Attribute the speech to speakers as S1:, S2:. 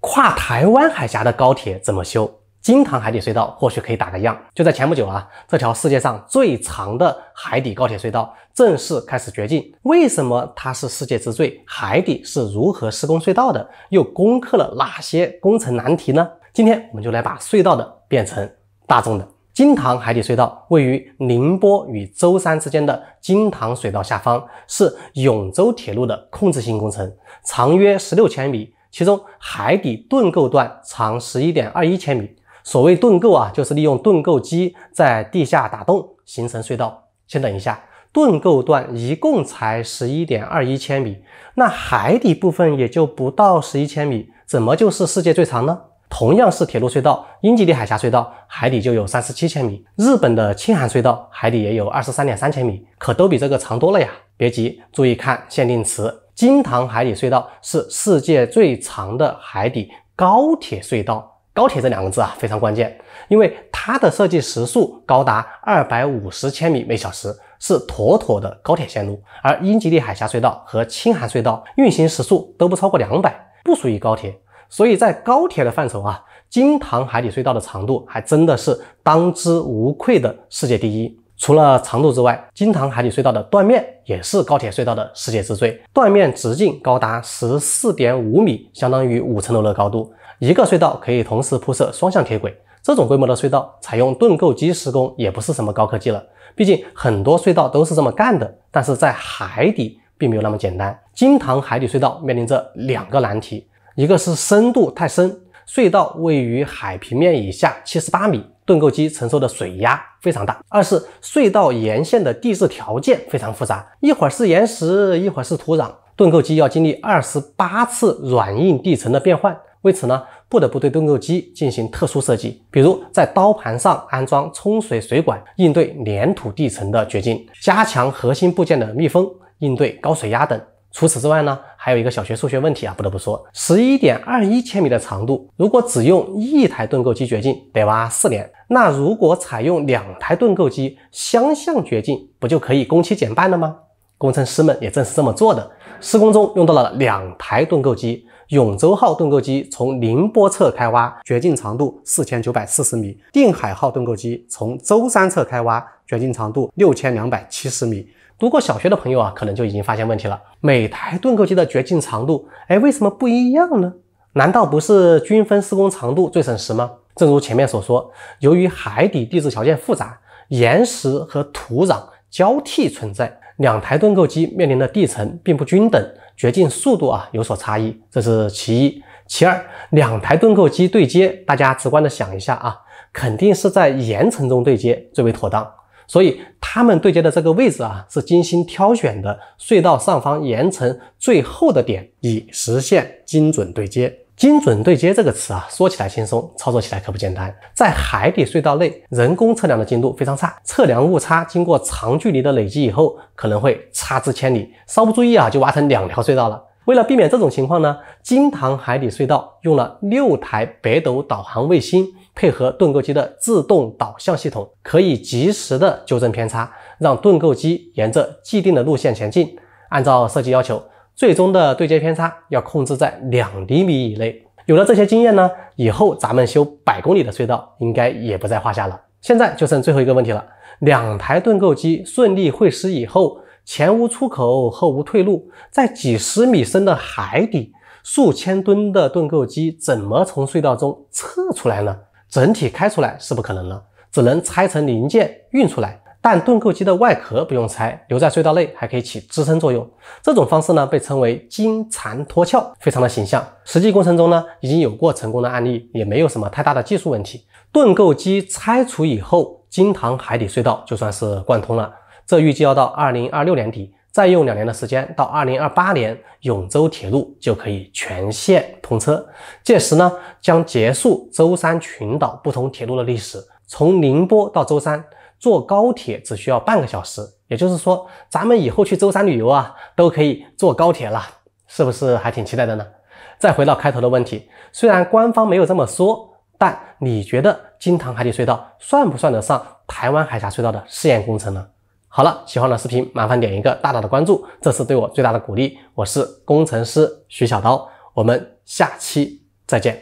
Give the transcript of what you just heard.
S1: 跨台湾海峡的高铁怎么修？金塘海底隧道或许可以打个样。就在前不久啊，这条世界上最长的海底高铁隧道正式开始掘进。为什么它是世界之最？海底是如何施工隧道的？又攻克了哪些工程难题呢？今天我们就来把隧道的变成大众的。金塘海底隧道位于宁波与舟山之间的金塘水道下方，是永州铁路的控制性工程，长约十六千米。其中海底盾构段长十一点二一千米。所谓盾构啊，就是利用盾构机在地下打洞形成隧道。先等一下，盾构段一共才十一点二一千米，那海底部分也就不到十一千米，怎么就是世界最长呢？同样是铁路隧道，英吉利海峡隧道海底就有三十七千米，日本的青函隧道海底也有二十三点三千米，可都比这个长多了呀。别急，注意看限定词。京唐海底隧道是世界最长的海底高铁隧道。高铁这两个字啊非常关键，因为它的设计时速高达二百五十千米每小时，是妥妥的高铁线路。而英吉利海峡隧道和青函隧道运行时速都不超过两百，不属于高铁。所以在高铁的范畴啊，京唐海底隧道的长度还真的是当之无愧的世界第一。除了长度之外，京唐海底隧道的断面也是高铁隧道的世界之最，断面直径高达十四点五米，相当于五层楼的高度。一个隧道可以同时铺设双向铁轨，这种规模的隧道采用盾构机施工也不是什么高科技了，毕竟很多隧道都是这么干的。但是在海底并没有那么简单，京唐海底隧道面临着两个难题，一个是深度太深。隧道位于海平面以下七十八米，盾构机承受的水压非常大。二是隧道沿线的地质条件非常复杂，一会儿是岩石，一会儿是土壤，盾构机要经历二十八次软硬地层的变换。为此呢，不得不对盾构机进行特殊设计，比如在刀盘上安装冲水水管，应对粘土地层的掘进，加强核心部件的密封，应对高水压等。除此之外呢，还有一个小学数学问题啊，不得不说，十一点二一千米的长度，如果只用一台盾构机掘进，得挖四年。那如果采用两台盾构机相向掘进，不就可以工期减半了吗？工程师们也正是这么做的。施工中用到了两台盾构机，永州号盾构机从宁波侧开挖，掘进长度四千九百四十米；定海号盾构机从舟山侧开挖，掘进长度六千两百七十米。读过小学的朋友啊，可能就已经发现问题了。每台盾构机的掘进长度，哎，为什么不一样呢？难道不是均分施工长度最省时吗？正如前面所说，由于海底地质条件复杂，岩石和土壤交替存在，两台盾构机面临的地层并不均等，掘进速度啊有所差异，这是其一。其二，两台盾构机对接，大家直观的想一下啊，肯定是在岩层中对接最为妥当。所以他们对接的这个位置啊，是精心挑选的隧道上方岩层最厚的点，以实现精准对接。精准对接这个词啊，说起来轻松，操作起来可不简单。在海底隧道内，人工测量的精度非常差，测量误差经过长距离的累积以后，可能会差之千里。稍不注意啊，就挖成两条隧道了。为了避免这种情况呢，金堂海底隧道用了六台北斗导航卫星，配合盾构机的自动导向系统，可以及时的纠正偏差，让盾构机沿着既定的路线前进。按照设计要求，最终的对接偏差要控制在两厘米以内。有了这些经验呢，以后咱们修百公里的隧道应该也不在话下了。现在就剩最后一个问题了，两台盾构机顺利会师以后。前无出口，后无退路，在几十米深的海底，数千吨的盾构机怎么从隧道中撤出来呢？整体开出来是不可能了，只能拆成零件运出来。但盾构机的外壳不用拆，留在隧道内还可以起支撑作用。这种方式呢，被称为“金蝉脱壳”，非常的形象。实际工程中呢，已经有过成功的案例，也没有什么太大的技术问题。盾构机拆除以后，金塘海底隧道就算是贯通了。这预计要到二零二六年底，再用两年的时间，到二零二八年，永州铁路就可以全线通车。届时呢，将结束舟山群岛不同铁路的历史。从宁波到舟山，坐高铁只需要半个小时。也就是说，咱们以后去舟山旅游啊，都可以坐高铁了，是不是还挺期待的呢？再回到开头的问题，虽然官方没有这么说，但你觉得金塘海底隧道算不算得上台湾海峡隧道的试验工程呢？好了，喜欢的视频麻烦点一个大大的关注，这是对我最大的鼓励。我是工程师徐小刀，我们下期再见。